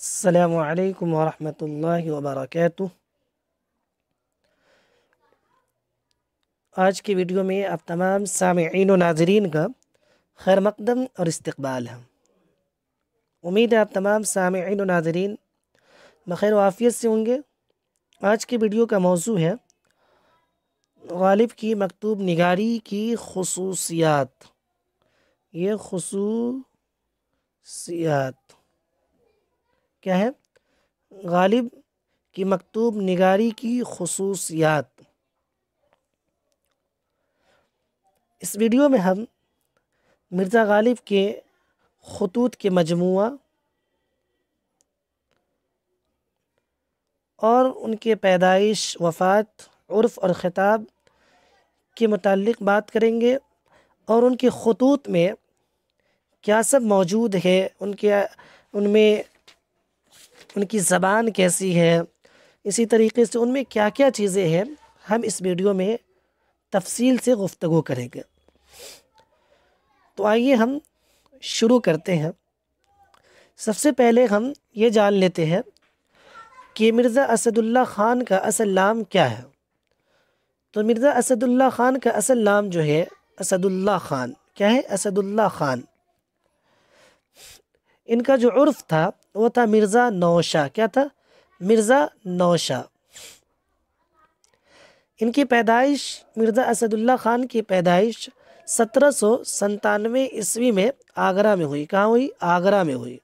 السلام عليكم ورحمة الله وبركاته आज की वीडियो में आप तमाम सामीन व नाजरीन का खैर मकदम और इस्तबाल है उम्मीद है आप तमाम सामीन व नाजरीन बखैर वाफ़ियत से होंगे आज की वीडियो का मौजू है गालिब की मकतूब निगारी की खसूसियात ये खसूसियात क्या है गालिब की मकतूब निगारी की खसूसियात इस वीडियो में हम मिर्ज़ा गालिब के खतूत के मजमू और उनके पैदाइश वफ़ात उर्फ़ और ख़िताब के मतलब बात करेंगे और उनके खतूत में क्या सब मौजूद है उनके उनमें उनकी ज़बान कैसी है इसी तरीके से उनमें क्या क्या चीज़ें हैं हम इस वीडियो में तफसील से गुफ्तु करेंगे तो आइए हम शुरू करते हैं सबसे पहले हम ये जान लेते हैं कि मिर्ज़ा असदुल्ला ख़ान का असल नाम क्या है तो मिर्ज़ा असदुल्ला ख़ान का असल नाम जो है असदुल्ला ख़ान क्या है असदुल्ला ख़ान इनका जो उर्फ़ था वो था मिर्ज़ा नौशा क्या था मिर्ज़ा नौशा इनकी पैदाइश मिर्ज़ा असदुल्ला ख़ान की पैदाइश सत्रह सौ संतानवे ईस्वी में आगरा में हुई कहाँ हुई आगरा में हुई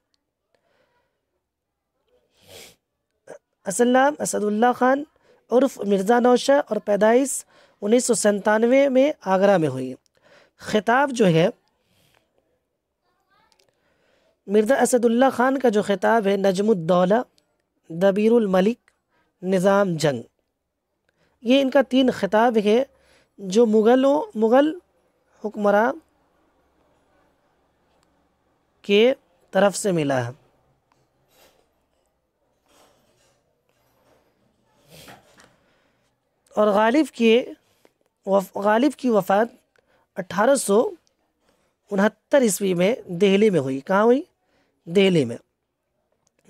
असल नाम असदुल्ला ख़ान उर्फ मिर्ज़ा नौशा और पैदाइश उन्नीस सौ संतानवे में आगरा में हुई खिताब जो है मिर्ज़ा असदुल्ला ख़ान का जो ख़िताब है नजमुद्दौला मलिक निज़ाम जंग ये इनका तीन ख़िताब है जो मुग़लों मुग़ल हुक्मरान के तरफ से मिला है और गालिब के गालिब की वफ़ात अठारह सौ उनहत्तर ईस्वी में दिल्ली में हुई कहाँ हुई दिल्ली में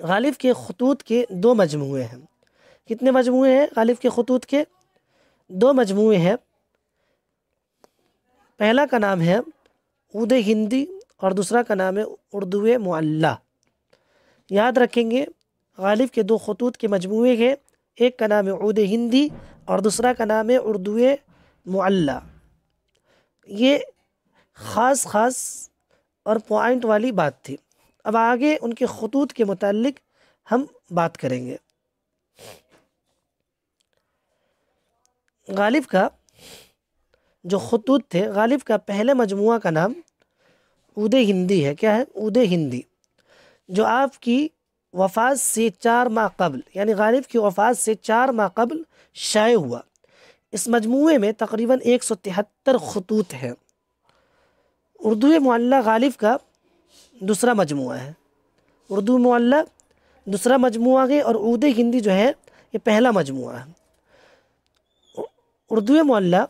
गालिब के खतूत के दो मजमू हैं कितने मजमू हैं गालिब के खतूत के दो मजमू हैं पहला का नाम है उद हिंदी और दूसरा का नाम है उर्दू मुल्ला याद रखेंगे गालिब के दो खतूत के मजमू हैं एक का नाम है उद हिंदी और दूसरा का नाम है उर्दू मुल्ला ये ख़ास ख़ास और पॉइंट वाली बात थी अब आगे उनके खतूत के मतलब हम बात करेंगे गालिब का जो खतूत थे गालिब का पहले मजमू का नाम ऊद हिंदी है क्या है ऊद हिंदी जो आपकी वफात से चार माह कबल यानी गालिब की वफात से चार माह कबल शाये हुआ इस मजमू में तकरीबन एक सौ तिहत्तर खतूत हैं उर्दू मल्ला गालिब का दूसरा मजमू है उर्दू मल्ला दूसरा मजमू है और उर्द हिंदी जो है ये पहला मजमू है उर्दू मल्ला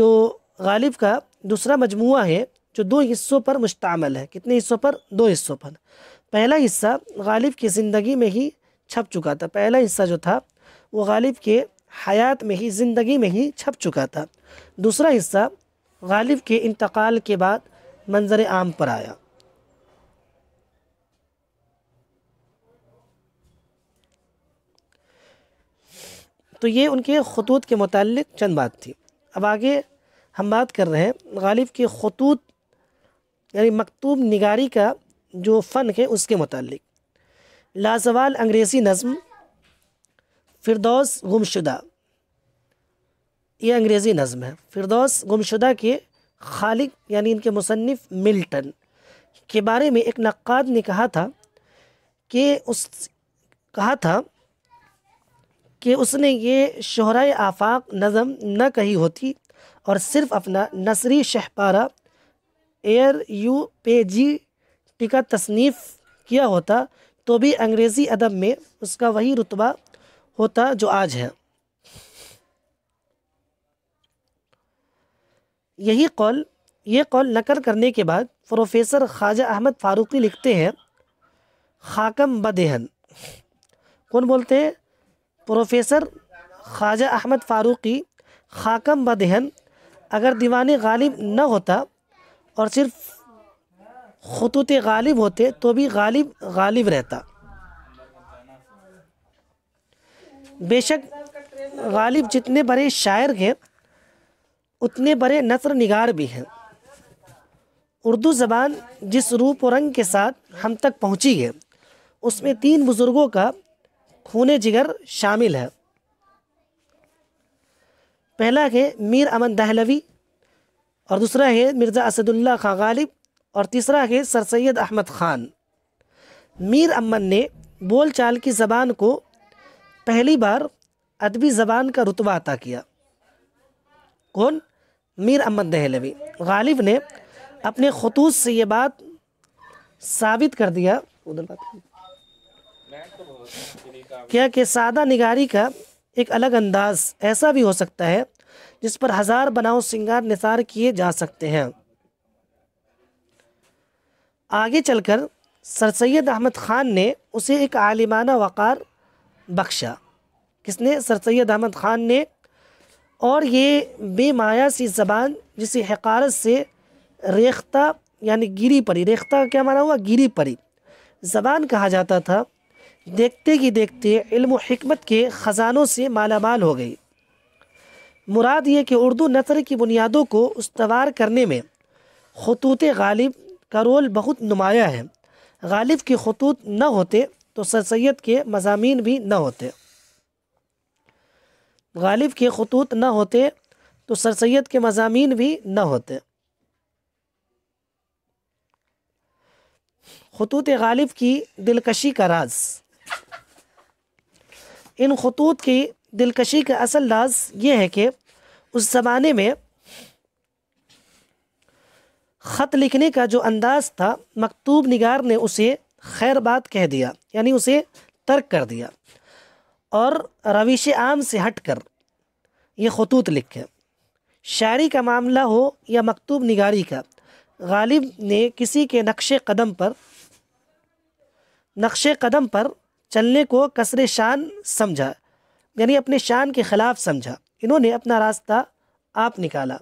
जो गालिब का दूसरा मजमू है जो दो हिस्सों पर मुश्तमल है कितने हिस्सों पर दो हिस्सों पर पहला हिस्सा गालिब की ज़िंदगी में ही छप चुका था पहला हिस्सा जो था वो गालिब के हयात में ही ज़िंदगी में ही छप चुका था दूसरा हिस्सा गालिब के इंतकाल के बाद मंजर आम पर आया तो ये उनके खतूत के मतलब चंद बात थी अब आगे हम बात कर रहे हैं गालिब के खतूत यानी मकतूब निगारी का जो फ़न है उसके मतलब लाजवाल अंग्रेज़ी नज़म फिरदौस गुमशुदा ये अंग्रेज़ी नज़म है फिरदौस गुमशुदा के खालिक यानी इनके मुसनफ़ मिल्टन के बारे में एक नक़ाद ने कहा था कि उस कहा था कि उसने ये शहरा आफाक नज़म न कही होती और सिर्फ अपना नसरी शहपारा एयर यू पे जी टी का तसनीफ़ किया होता तो भी अंग्रेज़ी अदब में उसका वही रुतबा होता जो आज है यही कौल ये कौल नकल करने के बाद प्रोफेसर ख्वाजा अहमद फ़ारूकी लिखते हैं खाकम बदेहन कौन बोलते हैं प्रोफेसर ख्वाजा अहमद फ़ारूकी खाकम बदेहन अगर दीवान गालिब न होता और सिर्फ खतूत गालिब होते तो भी गालिब गालिब रहता बेशक गालिब जितने बड़े शायर हैं उतने बड़े नसर निगार भी हैं उर्दू ज़बान जिस रूप और रंग के साथ हम तक पहुंची है उसमें तीन बुज़ुर्गों का खून जिगर शामिल है पहला है मीर अमन दहलवी और दूसरा है मिर्ज़ा असदुल्ला खां गालिब और तीसरा है सर सैद अहमद ख़ान मीर अमन ने बोल चाल की ज़बान को पहली बार अदबी ज़बान का रुतबा अता किया कौन मीर अहमद दहलवी गालिब ने अपने खतूत से ये बात साबित कर दिया उधर बात क्या कि सादा निगारी का एक अलग अंदाज ऐसा भी हो सकता है जिस पर हजार बनाव सिंगार निसार किए जा सकते हैं आगे चलकर सर सैद अहमद ख़ान ने उसे एक आलिमाना वक़ार बख्शा किसने सर सैद अहमद ख़ान ने और ये बेमाया सी ज़बान जिसे हकारत से रेख्ता यानी गिरी पड़ी रेख्ता क्या माना हुआ गिरी पड़ी ज़बान कहा जाता था देखते ही देखते इल्म हमत के ख़जानों से मालामाल हो गई मुराद ये कि उर्दू नसर की बुनियादों को उसवार करने में खतूत गालिब का रोल बहुत नुमाया है गालिब के खतूत न होते तो सर सैद के मजामी भी न होते गालिब के खतूत न होते तो सर सैद के मजामी भी न होते खतूत गालिब की दिलकशी का राज इन खतूत की दिलकशी का असल राज ये है कि उस ज़माने में ख़त लिखने का जो अंदाज़ था मकतूब निगार ने उसे खैर बात कह दिया यानी उसे तर्क कर दिया और रविश आम से हट कर ये खतूत लिखें शायरी का मामला हो या मकतूब निगारी का गालिब ने किसी के नक्श कदम पर नक्श कदम पर चलने को कसर शान समझा यानी अपने शान के ख़िलाफ़ समझा इन्होंने अपना रास्ता आप निकाला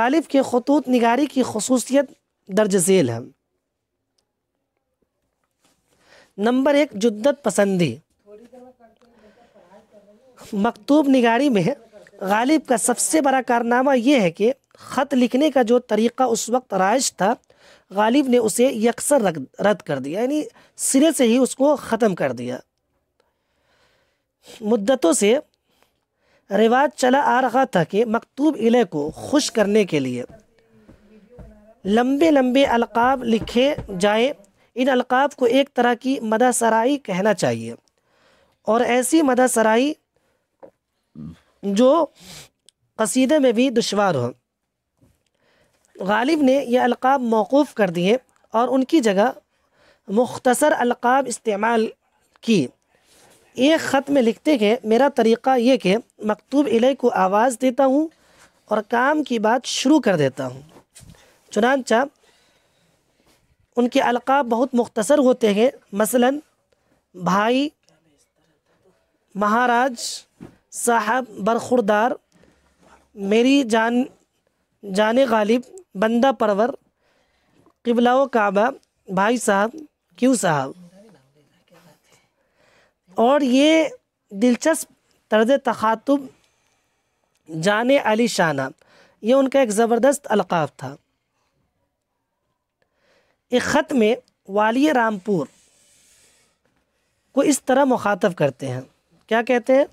गालिब के खतूत निगारी की खसूसियत दर्ज झेल है नंबर एक जुद्दत पसंदी मकतूब निगारी में गालिब का सबसे बड़ा कारनामा यह है कि ख़त लिखने का जो तरीक़ा उस वक्त राइज था गालिब ने उसे यकसर रद्द कर दिया यानी सिरे से ही उसको ख़त्म कर दिया मुद्दतों से रिवाज चला आ रहा था कि मकतूब इले को खुश करने के लिए लंबे लंबे अलकाब लिखे जाए इन अलकाब को एक तरह की मदा सराई कहना चाहिए और ऐसी मदा सराई जो कसीदे में भी दुशवार हो गालिब ने यह अलकाब मौकूफ़ कर दिए और उनकी जगह मुख्तसर अलकाब इस्तेमाल की एक ख़त में लिखते हैं मेरा तरीक़ा ये कि मकतूब इले को आवाज़ देता हूँ और काम की बात शुरू कर देता हूँ चुनानचा उनके अलकाब बहुत मुख्तसर होते हैं मसलन भाई महाराज साहब बरखुरदार मेरी जान जान गालिब बंदा परवर किबला काबा भाई साहब क्यों साहब और ये दिलचस्प तर्ज तखातब जान अली शाना ये उनका एक ज़बरदस्त अलकाफ़ था एक ख़त में वाली रामपुर को इस तरह मुखातब करते हैं क्या कहते हैं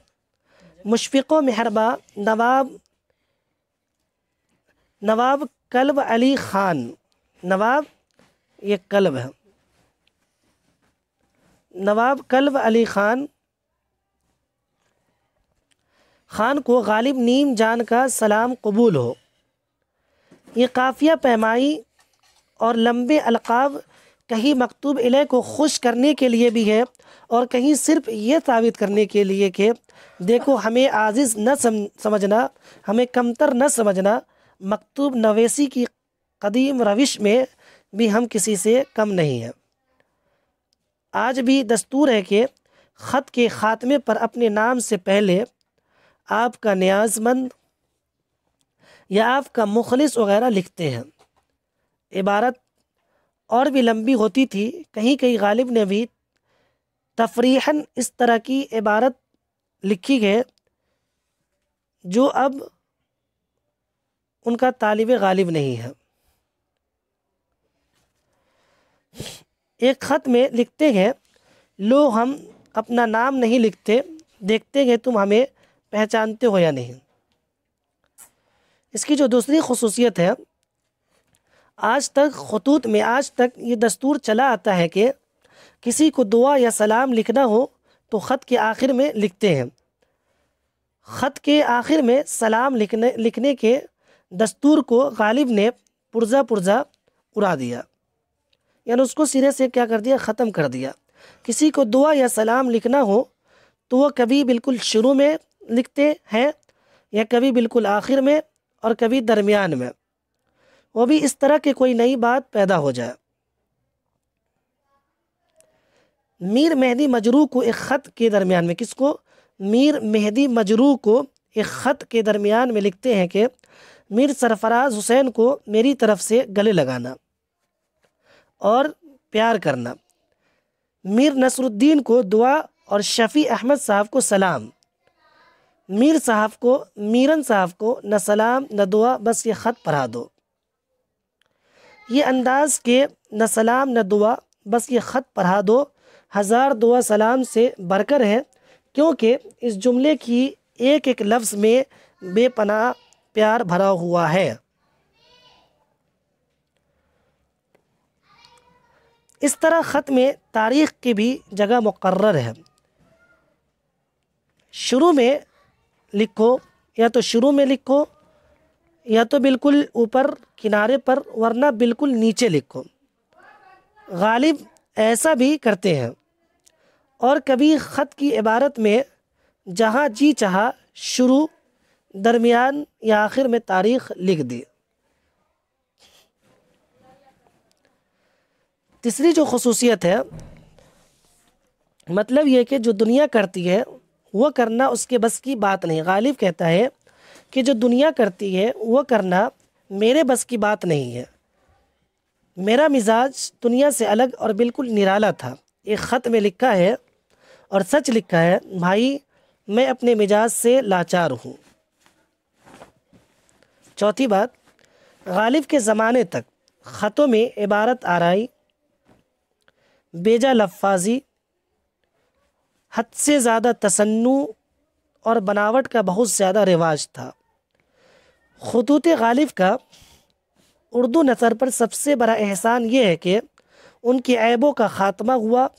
मुशफ़ मेहरबा नवाब नवाब कल्ब अली ख़ान नवाब ये कल्ब है नवाब कल्ब अली ख़ान ख़ान को गालिब नीम जान का सलाम कबूल हो ये काफ़िया पैमाई और लंबे अलकाव कहीं मकतूब इले को खुश करने के लिए भी है और कहीं सिर्फ ये साबित करने के लिए कि देखो हमें आजिज़ न समझना हमें कमतर न समझना मकतूब नवेसी की कदीम रविश में भी हम किसी से कम नहीं हैं आज भी दस्तूर है कि ख़त के ख़ात्मे पर अपने नाम से पहले आपका न्याजमंद या आपका मुखलिस वगैरह लिखते हैं इबारत और भी लंबी होती थी कहीं कहीं गालिब ने भी तफरीहन इस तरह की इबारत लिखी है जो अब उनका तालिब गालिब नहीं है एक ख़त में लिखते हैं लो हम अपना नाम नहीं लिखते देखते हैं तुम हमें पहचानते हो या नहीं इसकी जो दूसरी खसूसियत है आज तक खतूत में आज तक ये दस्तूर चला आता है कि किसी को दुआ या सलाम लिखना हो तो ख़त के आखिर में लिखते हैं ख़त के आखिर में सलाम लिखने लिखने के दस्तूर को गालिब ने पुर्जा पुर्जा उड़ा दिया यानी उसको सिरे से क्या कर दिया ख़त्म कर दिया किसी को दुआ या सलाम लिखना हो तो वह कभी बिल्कुल शुरू में लिखते हैं या कभी बिल्कुल आखिर में और कभी दरमियान में वो भी इस तरह की कोई नई बात पैदा हो जाए मीर मेहदी मजरू को एक ख़त के दरमियान में किसको मीर मेहदी मजरू को एक ख़त के दरमियान में लिखते हैं कि मीर सरफराज हुसैन को मेरी तरफ़ से गले लगाना और प्यार करना मीर नसरुद्दीन को दुआ और शफ़ी अहमद साहब को सलाम मीर साहब को मीरन साहब को न सलाम न दुआ बस ये ख़त पढ़ा दो ये अंदाज़ के न सलाम न दुआ बस ये ख़त पढ़ा दो हज़ार दुआ सलाम से बरकर है क्योंकि इस जुमले की एक एक लफ्ज़ में बेपनाह प्यार भरा हुआ है इस तरह ख़त में तारीख़ की भी जगह मुक़र है शुरू में लिखो या तो शुरू में लिखो या तो बिल्कुल ऊपर किनारे पर वरना बिल्कुल नीचे लिखो गालिब ऐसा भी करते हैं और कभी ख़त की इबारत में जहाँ जी चाह शुरू दरमियान या आखिर में तारीख लिख दी तीसरी जो खसूसियत है मतलब ये कि जो दुनिया करती है वो करना उसके बस की बात नहीं गालिब कहता है कि जो दुनिया करती है वो करना मेरे बस की बात नहीं है मेरा मिजाज दुनिया से अलग और बिल्कुल निराला था एक ख़त में लिखा है और सच लिखा है भाई मैं अपने मिजाज से लाचार हूँ चौथी बात गालिब के ज़माने तक ख़तों में इबारत आरई बेजा लफाजी हद से ज़्यादा तसन्नु और बनावट का बहुत ज़्यादा रिवाज था खतूत गालिब का उर्दू नसर पर सबसे बड़ा एहसान ये है कि उनके ऐबों का ख़ात्मा हुआ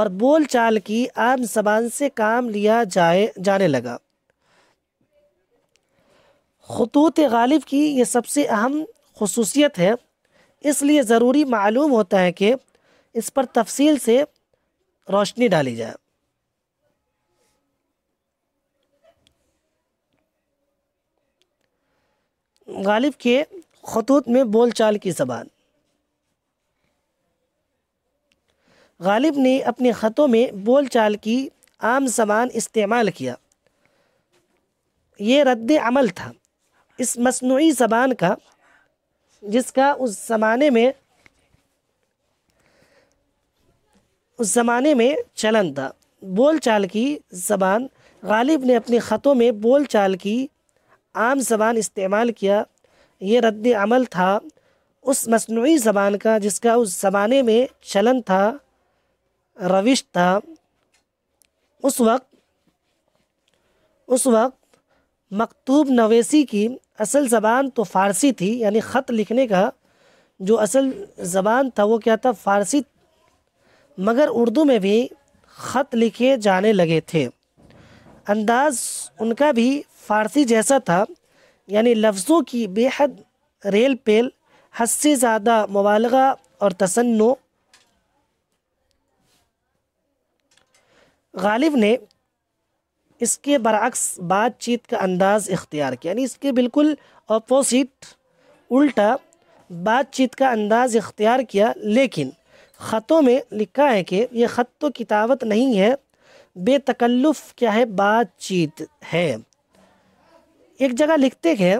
और बोल चाल की आम जबान से काम लिया जाए जाने लगा खतूत गालिब की ये सबसे अहम खसूसियत है इसलिए ज़रूरी मालूम होता है कि इस पर तफसील से रोशनी डाली जाए गालिब के खतूत में बोल चाल की जबान गालिब ने अपने ख़तों में बोल चाल की आम जबान इस्तेमाल किया ये रद्द अमल था इस मसनू ज़बान का जिसका उस ज़माने में उस ज़माने में चलन था बोल चाल की ज़बान गालिब ने अपने ख़तों में बोल चाल की आम जबान इस्तेमाल किया ये रद्द अमल था उस मसनू ज़बान का जिसका उस ज़माने में चलन था रविश था उस वक्त उस वक्त मकतूब नवेसी की असल ज़बान तो फ़ारसी थी यानी ख़त लिखने का जो असल ज़बान था वो क्या था फ़ारसी मगर उर्दू में भी ख़त लिखे जाने लगे थे अंदाज़ उनका भी फ़ारसी जैसा था यानी लफ्ज़ों की बेहद रेल पेल हद से ज़्यादा मुबालगा और तसन्नो गालिब ने इसके बरक्स बातचीत का अंदाज़ इख्तियार किया यानी इसके बिल्कुल अपोजिट उल्टा बातचीत का अंदाज़ इख्तियार किया लेकिन ख़तों में लिखा है कि यह ख़त तो कितावत नहीं है बेतकल्लुफ़ क्या है बातचीत है एक जगह लिखते हैं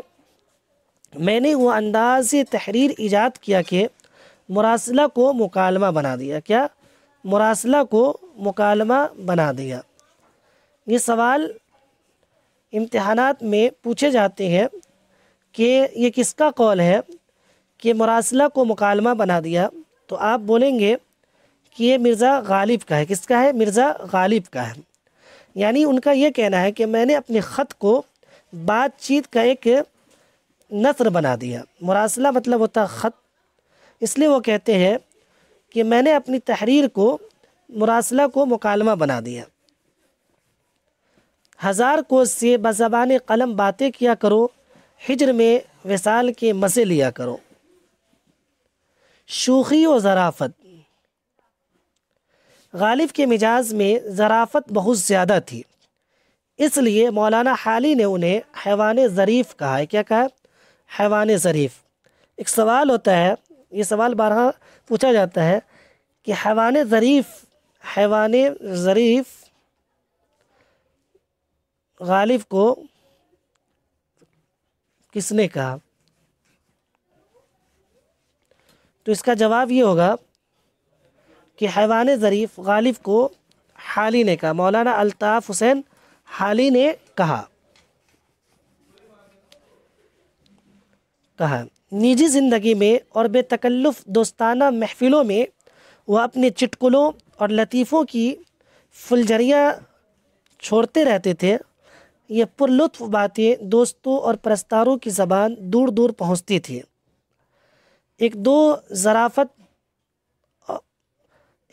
मैंने वो अंदाज तहरीर ईजाद किया कि मुरासला को मुकालमा बना दिया क्या मुरासला को मुकालमा बना दिया ये सवाल इम्तहानात में पूछे जाते हैं कि ये किसका कौल है कि मुरासला को मुकालमा बना दिया तो आप बोलेंगे कि ये मिर्ज़ा गालिब का है किसका है मिर्ज़ा गालिब का है यानी उनका ये कहना है कि मैंने अपने ख़त को बातचीत का एक नसर बना दिया मुरासला मतलब होता ख़त इसलिए वो कहते हैं कि मैंने अपनी तहरीर को मुरासला को मुकालमा बना दिया हज़ार कोस से बज़बान कलम बातें किया करो हिजर में विसाल के मज़े लिया करो शूखी और ज़राफ़त गालिब के मिजाज में ज़राफ़त बहुत ज़्यादा थी इसलिए मौलाना हाली ने उन्हें हैवान ज़रीफ़ कहा है क्या कहा हैवान ज़रीफ़ एक सवाल होता है ये सवाल बारह पूछा जाता है कि हैवान ज़रीफ़ हैवान ज़रीफ़ गालिब को किसने कहा तो इसका जवाब ये होगा कि हैवान ज़रीफ़ गालिब को हाली ने कहा मौलाना अलताफ़ हुसैन हाल ही ने कहा कहा निजी ज़िंदगी में और बेतकल्लुफ़ दोस्ताना महफ़िलों में वह अपने चिटकुलों और लतीफ़ों की फुलझरियाँ छोड़ते रहते थे ये पुरलुत्फ बातें दोस्तों और परस्तारों की ज़बान दूर दूर पहुँचती थी एक दो ज़राफ़त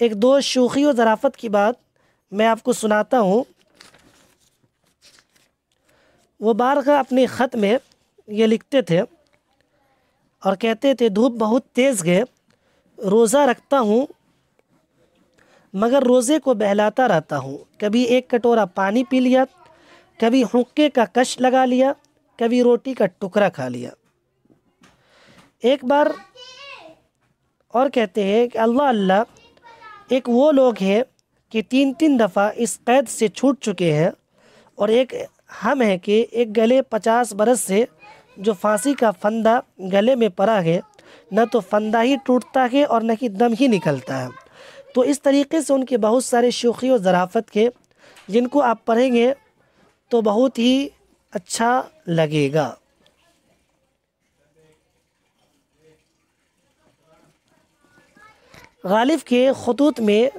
एक दो शोखी और ज़राफ़त की बात मैं आपको सुनाता हूँ वो बारगा अपने ख़त में ये लिखते थे और कहते थे धूप बहुत तेज़ गए रोज़ा रखता हूँ मगर रोज़े को बहलाता रहता हूँ कभी एक कटोरा पानी पी लिया कभी हुक्के का कश लगा लिया कभी रोटी का टुकड़ा खा लिया एक बार और कहते हैं कि अल्लाह अल्लाह एक वो लोग हैं कि तीन तीन दफ़ा इस कैद से छूट चुके हैं और एक हम हैं कि एक गले पचास बरस से जो फांसी का फंदा गले में पड़ा है न तो फंदा ही टूटता है और न कि दम ही निकलता है तो इस तरीके से उनके बहुत सारे शोखी और ज़राफ़त के जिनको आप पढ़ेंगे तो बहुत ही अच्छा लगेगा गालिब के खतूत में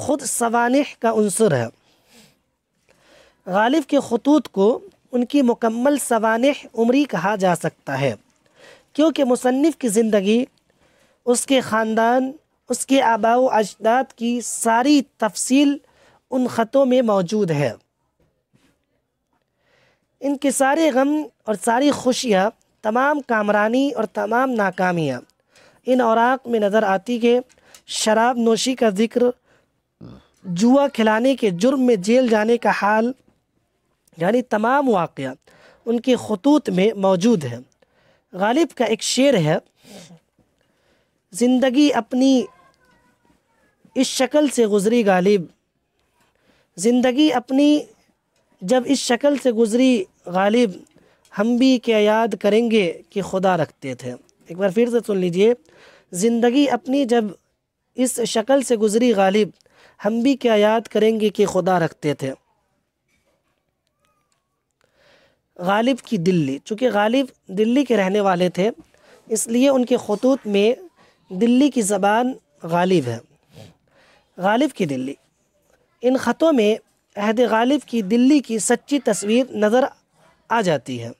खुद सवानह का अनसर है गालिब के खतूत को उनकी मुकम्मल सवानह उम्री कहा जा सकता है क्योंकि मुसनफ़ की ज़िंदगी उसके ख़ानदान उसके आबाओ अजदाद की सारी तफसील उन ख़तों में मौजूद है इनके सारे गम और सारी खुशियाँ तमाम कामरानी और तमाम नाकामियाँ इन औरक में नज़र आती है शराब नोशी का ज़िक्र जुआ खिलाने के जुर्म में जेल जाने का हाल यानी तमाम वाक़ उनके खतूत में मौजूद है गालिब का एक शेर है ज़िंदगी अपनी इस शक्ल से गुज़री गालिब ज़िंदगी अपनी जब इस शक्ल से गुज़री गालिब हम भी क्या याद करेंगे कि खुदा रखते थे एक बार फिर से सुन लीजिए ज़िंदगी अपनी जब इस शक्ल से गुज़री गालिब हम भी क्या याद करेंगे कि खुदा रखते थे गालिब की दिल्ली चूँकि गालिब दिल्ली के रहने वाले थे इसलिए उनके खतूत में दिल्ली की ज़बान गालिब है गालिब की दिल्ली इन ख़तों में अहद गालिब की दिल्ली की सच्ची तस्वीर नज़र आ जाती है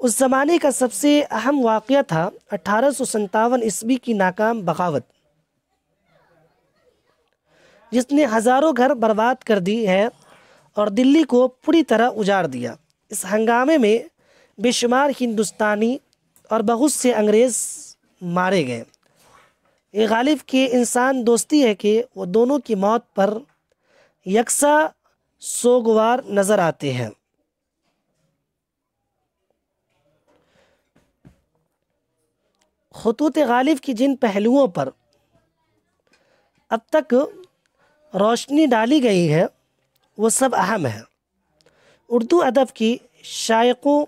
उस ज़माने का सबसे अहम वाक़ था अठारह सौ सन्तावन ईस्वी की नाकाम बगावत जिसने हज़ारों घर बर्बाद कर दी है और दिल्ली को पूरी तरह उजाड़ दिया इस हंगामे में बेशुमार हिंदुस्तानी और बहुत से अंग्रेज़ मारे गए ये गालिब की इंसान दोस्ती है कि वो दोनों की मौत पर यकसा सोगवार नज़र आते हैं खतूत गालिब की जिन पहलुओं पर अब तक रोशनी डाली गई है वो सब अहम हैं उर्दू अदब की शायकों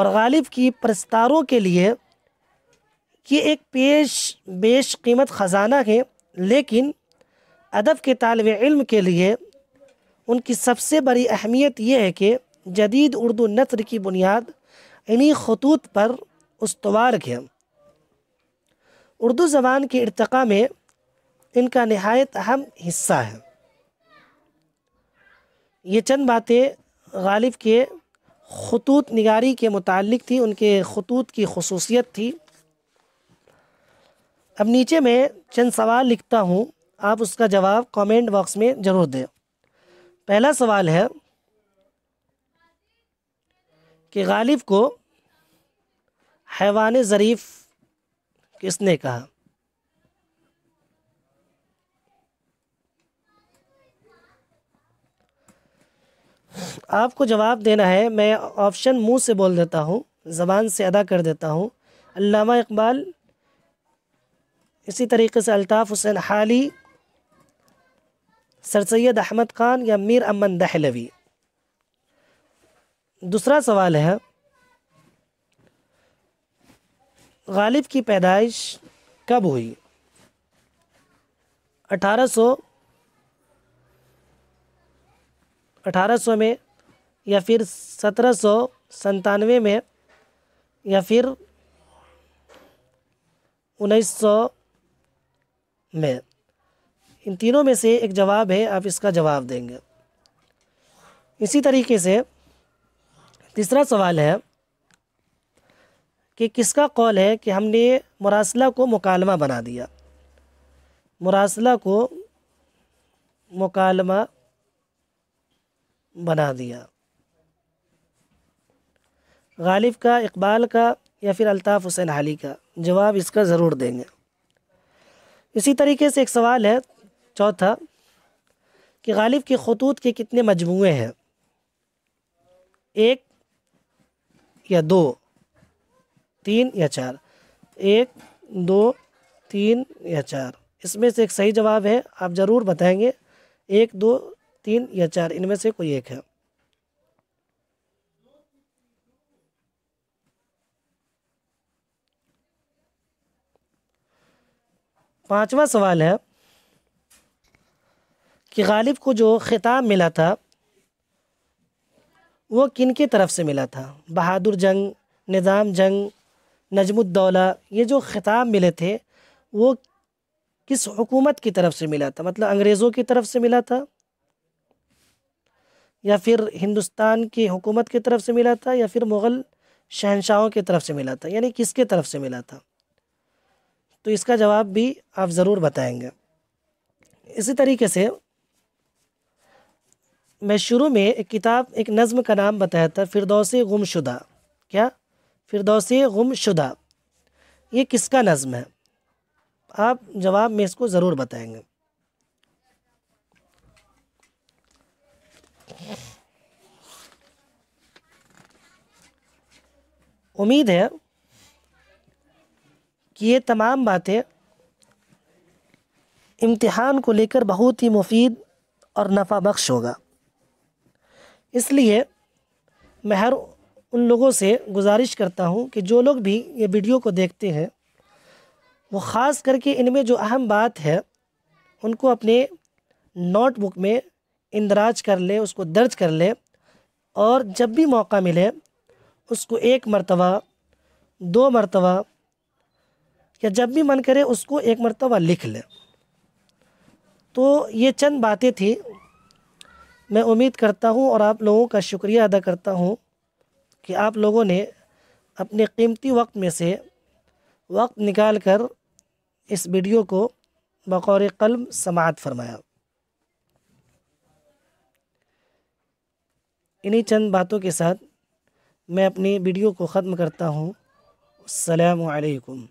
और गालिब की प्रस्तारों के लिए ये एक पेश बेश कीमत ख़जाना है लेकिन अदब के तालब इल्म के लिए उनकी सबसे बड़ी अहमियत यह है कि जदीद उर्दू नसर की बुनियाद इन्हीं खतूत पर उसवार है उर्दू ज़बान के इरतका में इनका नहायत अहम हिस्सा है ये चंद बातें गालिब के खतूत निगारी के मुतालिक थी उनके खतूत की खसूसियत थी अब नीचे मैं चंद सवाल लिखता हूँ आप उसका जवाब कमेंट बॉक्स में ज़रूर दें पहला सवाल है कि गालिब को हैवान ज़रीफ़ किसने कहा आपको जवाब देना है मैं ऑप्शन मुंह से बोल देता हूँ ज़बान से अदा कर देता हूँ अल्लामा इकबाल इसी तरीके से अल्ताफ़ हुसैन हाली सर सैद अहमद ख़ान या मीर अमन दहलवी दूसरा सवाल है गालिब की पैदाइश कब हुई अठारह सौ अठारह सौ में या फिर सत्रह सौ संतानवे में या फिर उन्नीस सौ में इन तीनों में से एक जवाब है आप इसका जवाब देंगे इसी तरीके से तीसरा सवाल है कि किसका कॉल है कि हमने मुरासला को मुकालमा बना दिया मुरासला को मुकालमा बना दिया गालिब का इकबाल का या फिर अल्ताफ़ हुसैन हाली का जवाब इसका ज़रूर देंगे इसी तरीके से एक सवाल है चौथा कि गालिब के खतूत के कितने मजमू हैं एक या दो तीन या चार एक दो तीन या चार इसमें से एक सही जवाब है आप ज़रूर बताएंगे एक दो तीन या चार इनमें से कोई एक है पांचवा सवाल है कि गालिब को जो ख़िताब मिला था वो किन की तरफ से मिला था बहादुर जंग निज़ाम जंग नजमुद्दौला ये जो ख़िताब मिले थे वो किस हुकूमत की तरफ से मिला था मतलब अंग्रेज़ों की तरफ से मिला था या फिर हिंदुस्तान की हुकूमत की तरफ से मिला था या फिर मुग़ल शहनशाहों की तरफ से मिला था यानी किसके तरफ से मिला था तो इसका जवाब भी आप ज़रूर बताएंगे इसी तरीके से मैं शुरू में एक किताब एक नज़म का नाम बताया था फिरदौस गुमशुदा क्या फिरदौस गुमशुदा ये किसका नज़म है आप जवाब में इसको ज़रूर बताएंगे उम्मीद है कि ये तमाम बातें इम्तिहान को लेकर बहुत ही मुफीद और नफ़ा बख्श होगा इसलिए मैं हर उन लोगों से गुजारिश करता हूँ कि जो लोग भी ये वीडियो को देखते हैं वो ख़ास करके इनमें जो अहम बात है उनको अपने नोटबुक में इंदराज कर ले उसको दर्ज कर ले और जब भी मौका मिले उसको एक मरतबा दो मरतबा या जब भी मन करे उसको एक मरतबा लिख लें तो ये चंद बातें थी मैं उम्मीद करता हूँ और आप लोगों का शुक्रिया अदा करता हूँ कि आप लोगों ने अपने कीमती वक्त में से वक्त निकाल कर इस वीडियो को बकौर कलम समात फरमाया इन्हीं चंद बातों के साथ मैं अपनी वीडियो को ख़त्म करता हूँ अलैक्म